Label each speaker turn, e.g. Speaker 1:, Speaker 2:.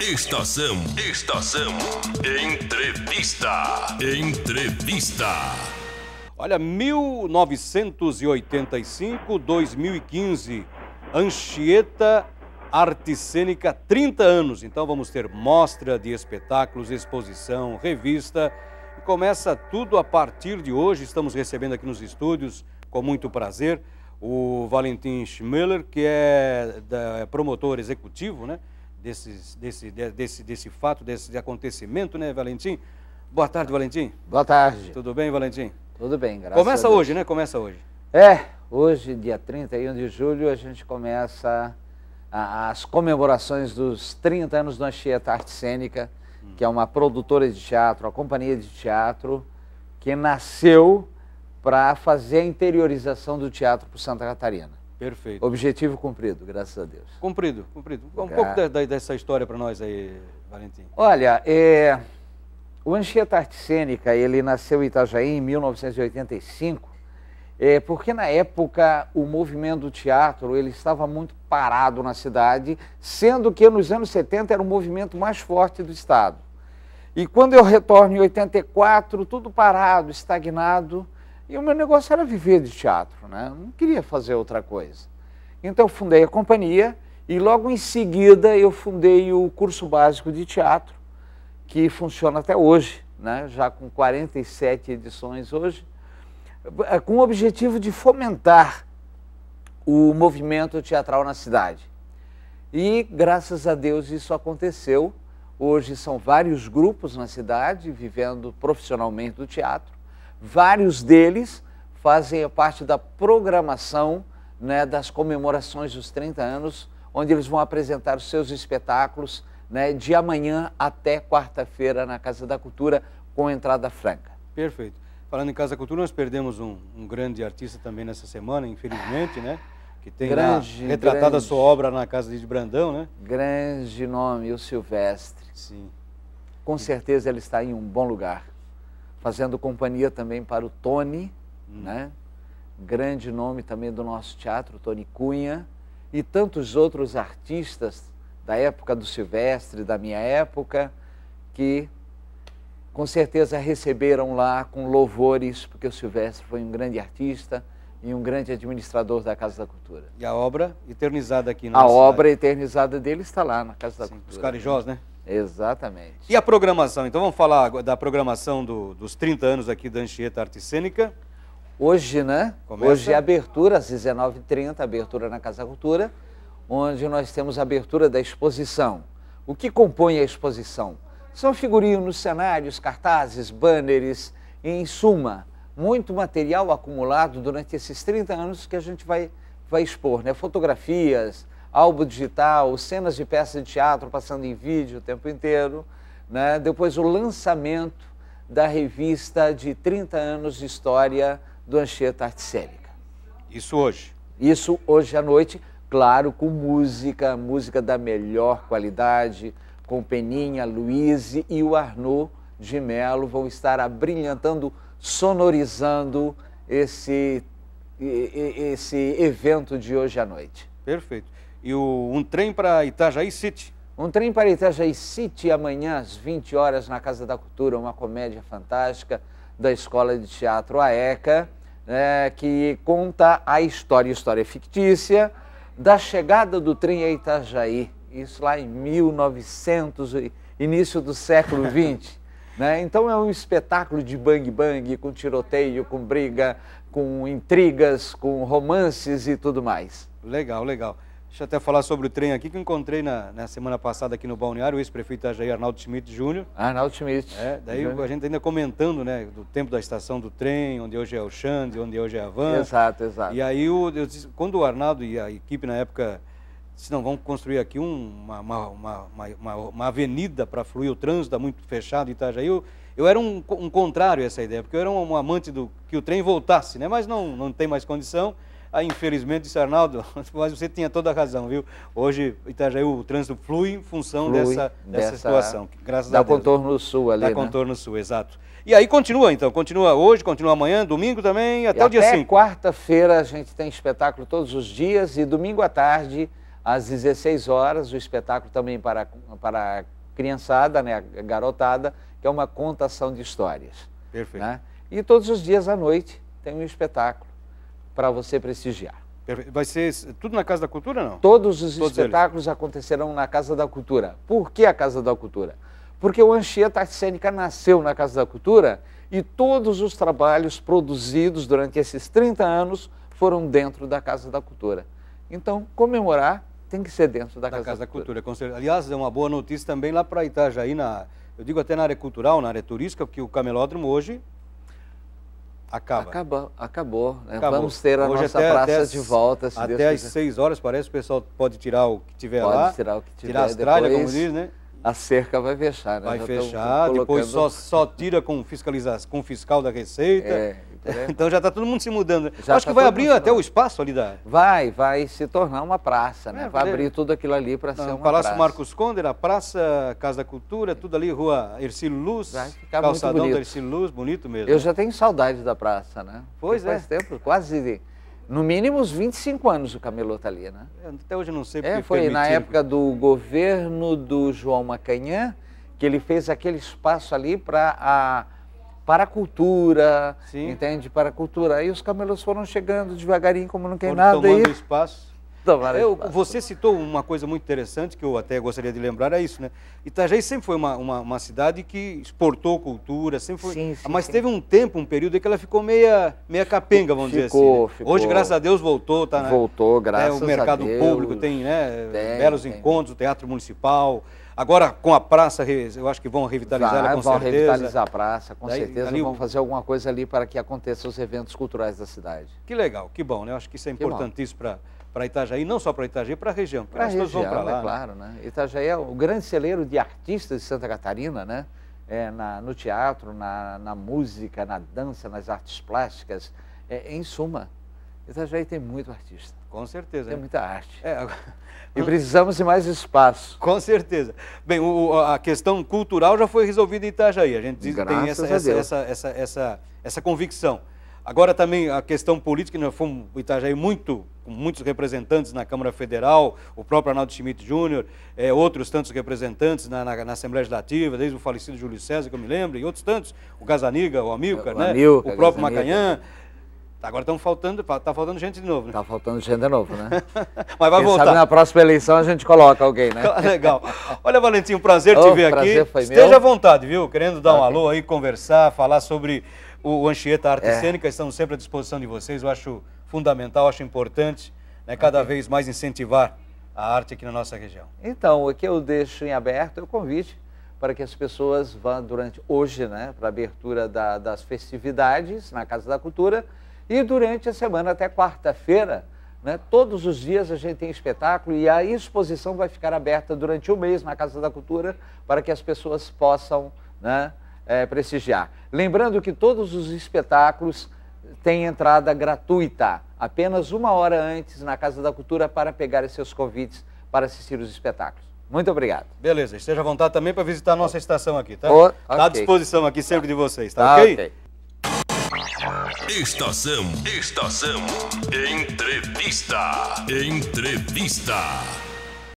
Speaker 1: Estação, estação, entrevista, entrevista.
Speaker 2: Olha, 1985, 2015, Anchieta Articênica, 30 anos. Então vamos ter mostra de espetáculos, exposição, revista. começa tudo a partir de hoje. Estamos recebendo aqui nos estúdios, com muito prazer, o Valentim Schmeller, que é, da, é promotor executivo, né? desse desse, desse, desse fato, desse acontecimento, né, Valentim? Boa tarde, Valentim. Boa tarde. Tudo bem, Valentim? Tudo bem, graças começa a Deus. Começa hoje, né? Começa hoje.
Speaker 1: É, hoje, dia 31 de julho, a gente começa a, as comemorações dos 30 anos do Anchieta Arte Cênica, hum. que é uma produtora de teatro, uma companhia de teatro, que nasceu para fazer a interiorização do teatro para Santa Catarina. Perfeito. Objetivo cumprido, graças a Deus.
Speaker 2: Cumprido, cumprido. Um pouco dessa história para nós aí, Valentim.
Speaker 1: Olha, é, o Anchieta Arte ele nasceu em Itajaí em 1985, é, porque na época o movimento do teatro ele estava muito parado na cidade, sendo que nos anos 70 era o movimento mais forte do Estado. E quando eu retorno em 84, tudo parado, estagnado, e o meu negócio era viver de teatro, né? Eu não queria fazer outra coisa. Então eu fundei a companhia e logo em seguida eu fundei o curso básico de teatro, que funciona até hoje, né? já com 47 edições hoje, eh, com o objetivo de fomentar o movimento teatral na cidade. E graças a Deus isso aconteceu. Hoje são vários grupos na cidade vivendo profissionalmente do teatro Vários deles fazem parte da programação né, das comemorações dos 30 anos, onde eles vão apresentar os seus espetáculos né, de amanhã até quarta-feira na Casa da Cultura, com entrada franca.
Speaker 2: Perfeito. Falando em Casa da Cultura, nós perdemos um, um grande artista também nessa
Speaker 1: semana, infelizmente, né? Que tem grande, retratado grande, a sua obra na Casa de Brandão, né? Grande nome, o Silvestre. Sim. Com certeza ele está em um bom lugar fazendo companhia também para o Tony, hum. né? grande nome também do nosso teatro, Tony Cunha, e tantos outros artistas da época do Silvestre, da minha época, que com certeza receberam lá com louvores, porque o Silvestre foi um grande artista e um grande administrador da Casa da Cultura. E a obra eternizada aqui na A obra eternizada dele está lá na Casa da Sim, Cultura. Os carijós, né? Exatamente.
Speaker 2: E a programação? Então vamos falar da programação
Speaker 1: do, dos 30 anos aqui da Anchieta Arte Cênica. Hoje, né? Começa... Hoje é abertura, às 19h30, abertura na Casa Cultura, onde nós temos a abertura da exposição. O que compõe a exposição? São figurinos, cenários, cartazes, banners, em suma, muito material acumulado durante esses 30 anos que a gente vai, vai expor, né? Fotografias, álbum digital, cenas de peças de teatro passando em vídeo o tempo inteiro, né? depois o lançamento da revista de 30 anos de história do Anchieta Arte Cênica. Isso hoje? Isso hoje à noite, claro, com música, música da melhor qualidade, com Peninha, Luiz e o Arnaud de Melo vão estar abrilhantando, sonorizando esse, esse evento de hoje à noite. Perfeito e o, um trem para Itajaí City. Um trem para Itajaí City amanhã às 20 horas na Casa da Cultura, uma comédia fantástica da Escola de Teatro AECA, né, que conta a história, história fictícia, da chegada do trem a Itajaí, isso lá em 1900, início do século XX. né? Então é um espetáculo de bang-bang, com tiroteio, com briga, com intrigas, com romances e tudo mais. Legal, legal. Deixa eu até falar sobre o trem aqui que eu encontrei na,
Speaker 2: na semana passada aqui no Balneário, o ex-prefeito Jair Arnaldo Schmidt Júnior. Arnaldo Schmidt. É, daí a gente ainda comentando, né, do tempo da estação do trem, onde hoje é o Xande, onde hoje é a Van. Exato, exato. E aí eu, eu disse, quando o Arnaldo e a equipe na época se não vamos construir aqui uma, uma, uma, uma avenida para fluir o trânsito, tá muito fechado em Itajaí. Eu, eu era um, um contrário a essa ideia, porque eu era um, um amante do que o trem voltasse, né? mas não, não tem mais condição. Aí, ah, infelizmente, disse, Arnaldo, mas você tinha toda a razão, viu? Hoje, Itajaí, o trânsito flui em função flui dessa, dessa, dessa, situação. Graças a Deus. Dá contorno sul ali, Dá né? contorno sul, exato.
Speaker 1: E aí continua, então. Continua hoje, continua amanhã, domingo também, até e o dia 5. Até quarta-feira a gente tem espetáculo todos os dias e domingo à tarde, às 16 horas, o espetáculo também para, para a criançada, né, a garotada, que é uma contação de histórias. Perfeito. Né? E todos os dias à noite tem um espetáculo para você prestigiar. Vai ser tudo na Casa da Cultura, não? Todos os Todos espetáculos eles. acontecerão na Casa da Cultura. Por que a Casa da Cultura? Porque o Anchieta Cênica nasceu na Casa da Cultura e todos os trabalhos produzidos durante esses 30 anos foram dentro da Casa da Cultura. Então, comemorar tem que ser dentro da, da Casa, Casa, da Cultura.
Speaker 2: Cultura. Aliás, é uma boa notícia também lá para Itajaí, na, eu digo até na área cultural, na área turística, porque o Camelódromo hoje
Speaker 1: acaba. Acaba acabou. Né? Acabou. Vamos ter a Hoje nossa até, praça até de volta. Se até às
Speaker 2: 6 horas, parece, o pessoal pode tirar o que tiver pode lá. Pode tirar o que tiver. Tirar as tralhas, como diz, né? A cerca vai fechar, né? Vai Já fechar, colocando... depois só, só tira com, fiscalizar com fiscal da Receita. É então já está todo mundo se mudando. Já Acho tá que vai abrir até o espaço ali da. Vai, vai se tornar uma praça, né? É, vai abrir tudo aquilo ali para ser uma Palácio praça. Marcos Conder, a Praça, Casa da Cultura, tudo ali, Rua Ercílio Luz, vai ficar calçadão muito
Speaker 1: Ercílio Luz, bonito mesmo. Eu já tenho saudade da praça, né? Pois Porque é. Faz tempo, quase no mínimo uns 25 anos o camelô está ali, né?
Speaker 2: É, até hoje não sei é, porque é, foi na época
Speaker 1: do governo do João Macanhã que ele fez aquele espaço ali para a para a cultura, Sim. entende? Para a cultura. Aí os camelos foram chegando devagarinho, como não quer foram nada. Tomando e...
Speaker 2: espaço. Tomaram eu, espaço. Você citou uma coisa muito interessante que eu até gostaria de lembrar, é isso, né? Itajaí sempre foi uma, uma, uma cidade que exportou cultura, sempre foi. Sim, sim, mas sim. teve um tempo, um período em que ela ficou meia, meia capenga, vamos ficou, dizer assim. Né? Ficou. Hoje, graças a Deus, voltou, tá? Né? Voltou, é, graças a Deus. É, o mercado público tem, né? Tem, belos tem. encontros, o teatro
Speaker 1: municipal. Agora, com a praça, eu acho que vão revitalizar Vai, ela com vão certeza. Vão revitalizar a praça, com Daí, certeza. Ali, vão fazer alguma coisa ali para que aconteçam os eventos culturais da cidade. Que legal, que bom, né? Eu acho que isso é importantíssimo para para Itajaí, não só para Itajaí, para a região. Para a região, vão é lá, é claro. Né? Itajaí é o grande celeiro de artistas de Santa Catarina, né? É, na, no teatro, na, na música, na dança, nas artes plásticas, é, em suma. Itajaí tem muito artista. Com certeza. Tem né? muita arte. É. E precisamos de mais espaço.
Speaker 2: Com certeza. Bem, o, a questão cultural já foi resolvida em Itajaí. A gente tem essa essa, essa, essa, essa, essa convicção. Agora também a questão política, nós fomos Itajaí muito, com muitos representantes na Câmara Federal, o próprio Arnaldo Schmidt Júnior, é, outros tantos representantes na, na, na, Assembleia Legislativa, desde o falecido Júlio César, que eu me lembro, e outros tantos, o Gazaniga, o Amilcar, o, né? o próprio Gazaniga. Macanhã. Agora estão faltando, tá faltando
Speaker 1: gente de novo, né? Tá faltando gente de novo, né? Mas vai Quem voltar. Sabe, na próxima eleição a gente coloca alguém, né? Legal. Olha, Valentim, um prazer oh, te ver prazer aqui. Foi Esteja meu. à vontade,
Speaker 2: viu? Querendo dar um tá alô aí, conversar, falar sobre o Anchieta Arte é. Cênica, estamos sempre à disposição de vocês. Eu acho fundamental, acho importante, né? Cada okay. vez mais incentivar a arte aqui na nossa região.
Speaker 1: Então, o que eu deixo em aberto é o convite para que as pessoas vão durante hoje, né, para a abertura da, das festividades na Casa da Cultura e durante a semana, até quarta-feira, né, todos os dias a gente tem espetáculo e a exposição vai ficar aberta durante o mês na Casa da Cultura para que as pessoas possam né, é, prestigiar. Lembrando que todos os espetáculos têm entrada gratuita, apenas uma hora antes na Casa da Cultura para pegar seus convites para assistir os espetáculos. Muito obrigado.
Speaker 2: Beleza, esteja à vontade também para visitar a nossa estação aqui, tá? Está oh, okay. à disposição aqui sempre de vocês, tá, tá ok? okay.
Speaker 1: Estação, estação. Entrevista, entrevista.